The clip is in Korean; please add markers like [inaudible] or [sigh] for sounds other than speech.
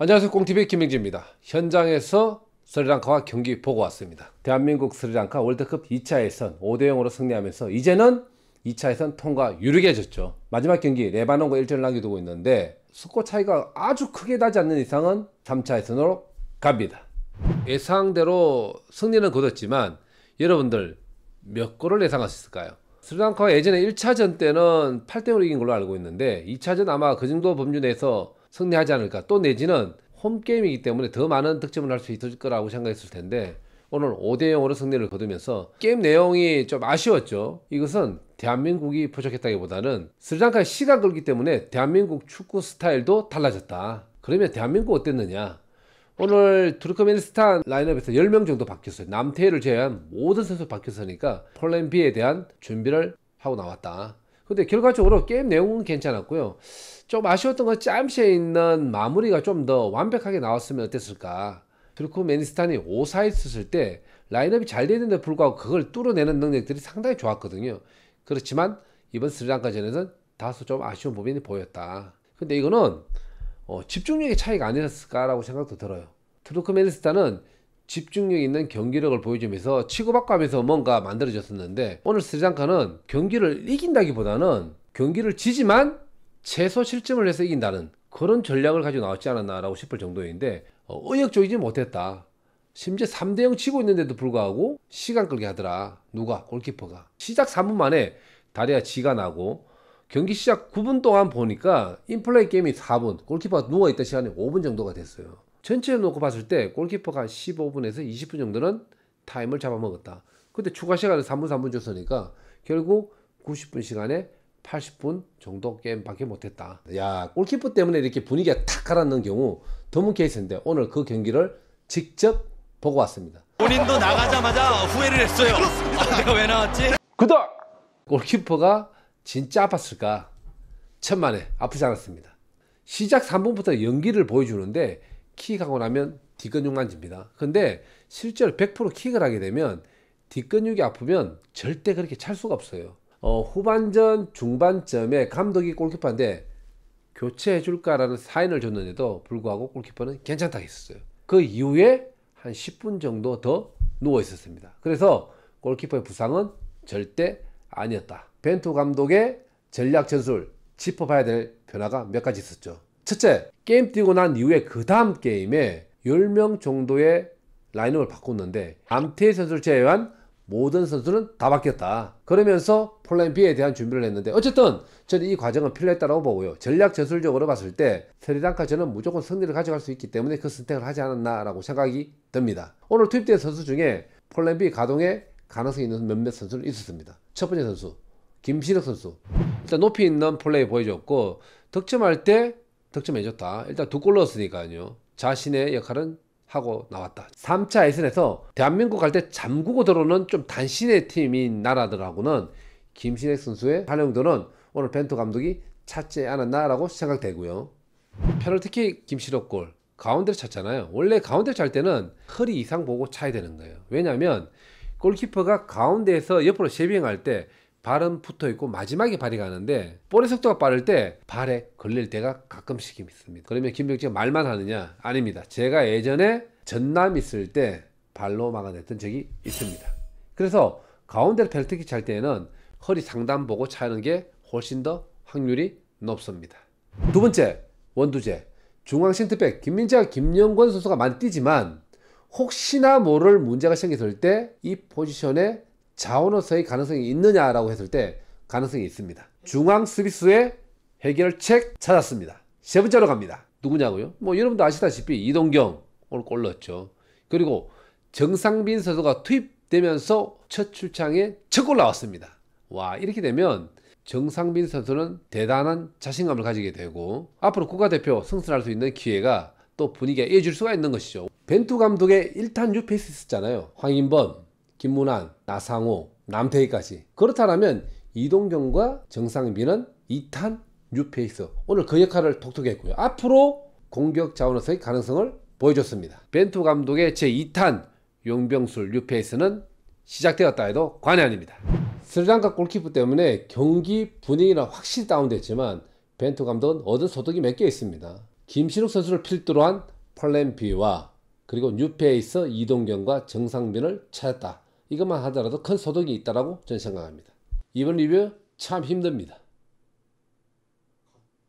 안녕하세요 꽁티비 김민지입니다 현장에서 스리랑카와 경기 보고 왔습니다 대한민국 스리랑카 월드컵 2차 예선 5대0으로 승리하면서 이제는 2차 예선 통과 유력해졌죠 마지막 경기 레바논과 1전 남겨두고 있는데 스코 차이가 아주 크게 나지 않는 이상은 3차 예선으로 갑니다 예상대로 승리는 거뒀지만 여러분들 몇 골을 예상할수있을까요 스리랑카가 예전에 1차전 때는 8대0으로 이긴 걸로 알고 있는데 2차전 아마 그 정도 범주 내에서 승리하지 않을까. 또 내지는 홈게임이기 때문에 더 많은 득점을 할 수 있을 거라고 생각했을 텐데 오늘 5대0으로 승리를 거두면서 게임 내용이 좀 아쉬웠죠. 이것은 대한민국이 부족했다기보다는 스리랑카의 시가 걸기 때문에 대한민국 축구 스타일도 달라졌다. 그러면 대한민국 어땠느냐? 오늘 투르크메니스탄 라인업에서 10명 정도 바뀌었어요. 남태희를 제외한 모든 선수 바뀌었으니까 폴렌드에 대한 준비를 하고 나왔다. 근데 결과적으로 게임 내용은 괜찮았고요. 좀 아쉬웠던 건 짬시에 있는 마무리가 좀 더 완벽하게 나왔으면 어땠을까. 투르크메니스탄이 5사 있었을 때 라인업이 잘 되는데 불구하고 그걸 뚫어내는 능력들이 상당히 좋았거든요. 그렇지만 이번 스리랑카전에서는 다소 좀 아쉬운 부분이 보였다. 근데 이거는 어, 집중력의 차이가 아니었을까라고 생각도 들어요. 투루크메니스탄은 집중력 있는 경기력을 보여주면서 치고받고 하면서 뭔가 만들어졌었는데 오늘 스리랑카는 경기를 이긴다기보다는 경기를 지지만 최소 실점을 해서 이긴다는 그런 전략을 가지고 나왔지 않았나라고 싶을 정도인데 어, 의욕적이지 못했다. 심지어 3대0 치고 있는데도 불구하고 시간 끌게 하더라. 누가? 골키퍼가. 시작 3분 만에 다리가 지가 나고 경기 시작 9분 동안 보니까 인플레이 게임이 4분 골키퍼가 누워있던 시간이 5분 정도가 됐어요. 전체를 놓고 봤을 때 골키퍼가 15분에서 20분 정도는 타임을 잡아먹었다. 근데 추가 시간을 3분 3분 줬으니까 결국 90분 시간에 80분 정도 게임밖에 못했다. 야 골키퍼 때문에 이렇게 분위기가 탁 가라앉는 경우 드문 케이스인데 오늘 그 경기를 직접 보고 왔습니다. 본인도 나가자마자 후회를 했어요. 아, 내가 [laughs] 왜 나왔지? 그다 골키퍼가 진짜 아팠을까? 천만에 아프지 않았습니다. 시작 3분부터 연기를 보여주는데 킥하고 나면 뒷근육만 집니다. 근데 실제로 100% 킥을 하게 되면 뒷근육이 아프면 절대 그렇게 찰 수가 없어요. 어, 후반전 중반점에 감독이 골키퍼한테 교체해 줄까라는 사인을 줬는데도 불구하고 골키퍼는 괜찮다 했었어요. 그 이후에 한 10분 정도 더 누워 있었습니다. 그래서 골키퍼의 부상은 절대 아니었다. 벤투 감독의 전략 전술 짚어봐야 될 변화가 몇 가지 있었죠. 첫째, 게임 뛰고 난 이후에 그 다음 게임에 10명 정도의 라인업을 바꿨는데 암태희 선수를 제외한 모든 선수는 다 바뀌었다. 그러면서 폴라인 B에 대한 준비를 했는데 어쨌든 저는 이 과정은 필요했다고 보고요. 전략 전술적으로 봤을 때 스리랑카전은 무조건 승리를 가져갈 수 있기 때문에 그 선택을 하지 않았나라고 생각이 듭니다. 오늘 투입된 선수 중에 폴라인 B 가동에 가능성이 있는 몇몇 선수는 있었습니다. 첫 번째 선수 김신혁 선수 일단 높이 있는 플레이 보여줬고 득점할 때 득점 해줬다. 일단 두 골 넣었으니까요. 자신의 역할은 하고 나왔다. 3차 예선에서 대한민국 갈 때 잠그고 들어오는 좀 단신의 팀인 나라들하고는 김신액 선수의 활용도는 오늘 벤투 감독이 찾지 않았나라고 생각되고요. 페널티킥 김신혁 골 가운데를 찼잖아요. 원래 가운데를 찰 때는 허리 이상 보고 차야 되는 거예요. 왜냐하면 골키퍼가 가운데에서 옆으로 쉐빙할 때 발은 붙어 있고 마지막에 발이 가는데 볼의 속도가 빠를 때 발에 걸릴 때가 가끔씩 있습니다. 그러면 김병지가 말만 하느냐? 아닙니다. 제가 예전에 전남 있을 때 발로 막아냈던 적이 있습니다. 그래서 가운데를 벨트킥 찰 때에는 허리 상단 보고 차는 게 훨씬 더 확률이 높습니다. 두 번째, 원두제. 중앙 센터백 김민재와 김영권 선수가 많이 뛰지만 혹시나 모를 문제가 생겼을 때이 포지션에 자원으로서의 가능성이 있느냐라고 했을 때 가능성이 있습니다. 중앙 스비스의 해결책 찾았습니다. 세 번째로 갑니다. 누구냐고요? 뭐 여러분도 아시다시피 이동경 오늘 골 넣었죠. 그리고 정상빈 선수가 투입되면서 첫 출장에 첫 골 나왔습니다. 와 이렇게 되면 정상빈 선수는 대단한 자신감을 가지게 되고 앞으로 국가대표 승선할 수 있는 기회가 또 분위기가 이어질 수가 있는 것이죠. 벤투 감독의 1탄 뉴페이스 있었잖아요. 황인범, 김문환, 나상호, 남태희까지. 그렇다면 이동경과 정상빈은 2탄 뉴페이스. 오늘 그 역할을 톡톡 했고요. 앞으로 공격 자원으서의 가능성을 보여줬습니다. 벤투 감독의 제2탄 용병술 뉴페이스는 시작되었다 해도 관이 아닙니다. 스리랑카 골키프 때문에 경기 분위기는 확실히 다운됐지만 벤투 감독은 얻은 소득이 몇 개 있습니다. 김신욱 선수를 필두로 한 플랜 B와 그리고 뉴페이스 이동경과 정상빈을 찾았다. 이것만 하더라도 큰 소득이 있다라고 저는 생각합니다. 이번 리뷰 참 힘듭니다.